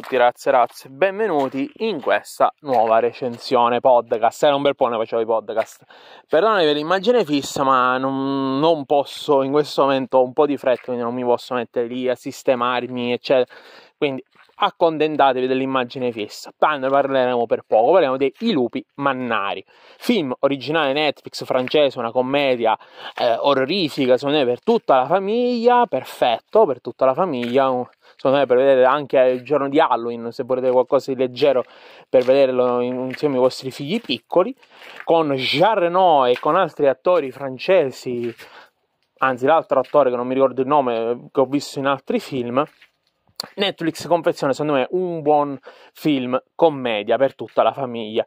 tutti e ragazze, benvenuti in questa nuova recensione podcast. Era un bel po' ne facevo i podcast. Perdonate per l'immagine fissa, ma non, non, posso in questo momento ho un po' di fretta, quindi non mi posso mettere lì a sistemarmi, eccetera. Quindi accontentatevi dell'immagine fissa. Tanto ne parleremo per poco, parliamo dei I lupi mannari. Film originale Netflix francese, una commedia eh, orrifica, secondo me per tutta la famiglia, perfetto, per tutta la famiglia, secondo me per vedere anche il giorno di Halloween, se volete qualcosa di leggero per vederlo insieme ai vostri figli piccoli, con Jean Reno e con altri attori francesi, anzi l'altro attore che non mi ricordo il nome, che ho visto in altri film, Netflix confeziona, secondo me, un buon film commedia per tutta la famiglia.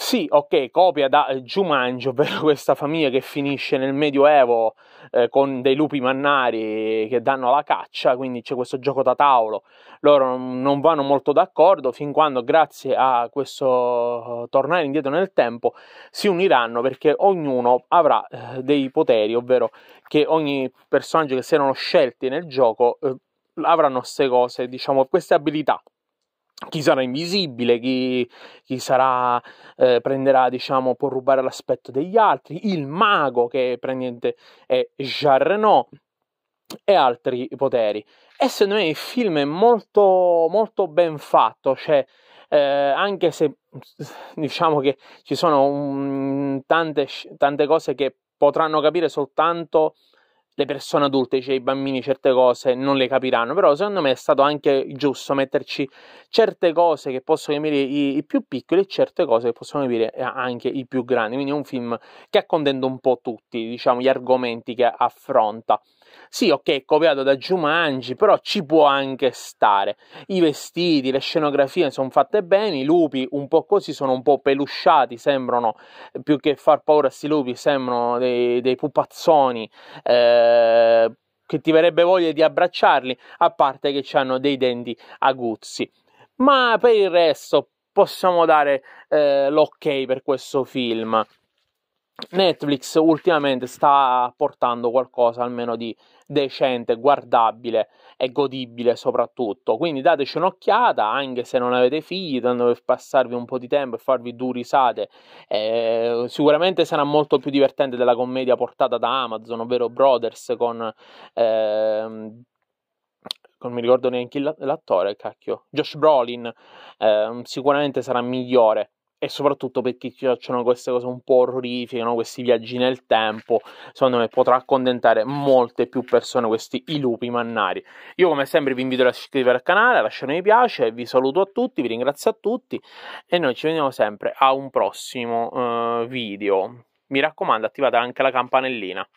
Sì, ok, copia da Jumanji, ovvero questa famiglia che finisce nel Medioevo eh, con dei lupi mannari che danno la caccia, quindi c'è questo gioco da tavolo. Loro non vanno molto d'accordo fin quando, grazie a questo tornare indietro nel tempo, si uniranno perché ognuno avrà eh, dei poteri, ovvero che ogni personaggio che si erano scelti nel gioco eh, avranno queste cose, diciamo, queste abilità. Chi sarà invisibile, chi, chi sarà, eh, prenderà, diciamo, può rubare l'aspetto degli altri, il mago che prende è Jarno e altri poteri. E secondo me il film è molto, molto ben fatto, cioè, eh, anche se diciamo che ci sono um, tante, tante cose che potranno capire soltanto le persone adulte, cioè i bambini, certe cose non le capiranno, però secondo me è stato anche giusto metterci certe cose che possono capire i, i più piccoli e certe cose che possono capire eh, anche i più grandi, quindi è un film che accontenta un po' tutti, diciamo, gli argomenti che affronta. Sì, ok, copiato ecco, da Jumanji, però ci può anche stare. I vestiti, le scenografie sono fatte bene, i lupi un po' così sono un po' pelusciati, sembrano, eh, più che far paura a questi lupi, sembrano dei, dei pupazzoni. Eh, che ti verrebbe voglia di abbracciarli, a parte che hanno dei denti aguzzi. Ma per il resto possiamo dare eh, l'ok per questo film. Netflix ultimamente sta portando qualcosa almeno di decente, guardabile e godibile soprattutto. Quindi dateci un'occhiata, anche se non avete figli, tanto per passarvi un po' di tempo e farvi due risate. Eh, sicuramente sarà molto più divertente della commedia portata da Amazon, ovvero Brothers con... Eh, non mi ricordo neanche l'attore, cacchio, Josh Brolin, eh, sicuramente sarà migliore e soprattutto per chi facciano queste cose un po' orrorifiche, no? questi viaggi nel tempo, secondo me potrà accontentare molte più persone questi I lupi mannari. Io come sempre vi invito a iscrivervi al canale, a lasciare mi piace, vi saluto a tutti, vi ringrazio a tutti e noi ci vediamo sempre a un prossimo uh, video. Mi raccomando, attivate anche la campanellina.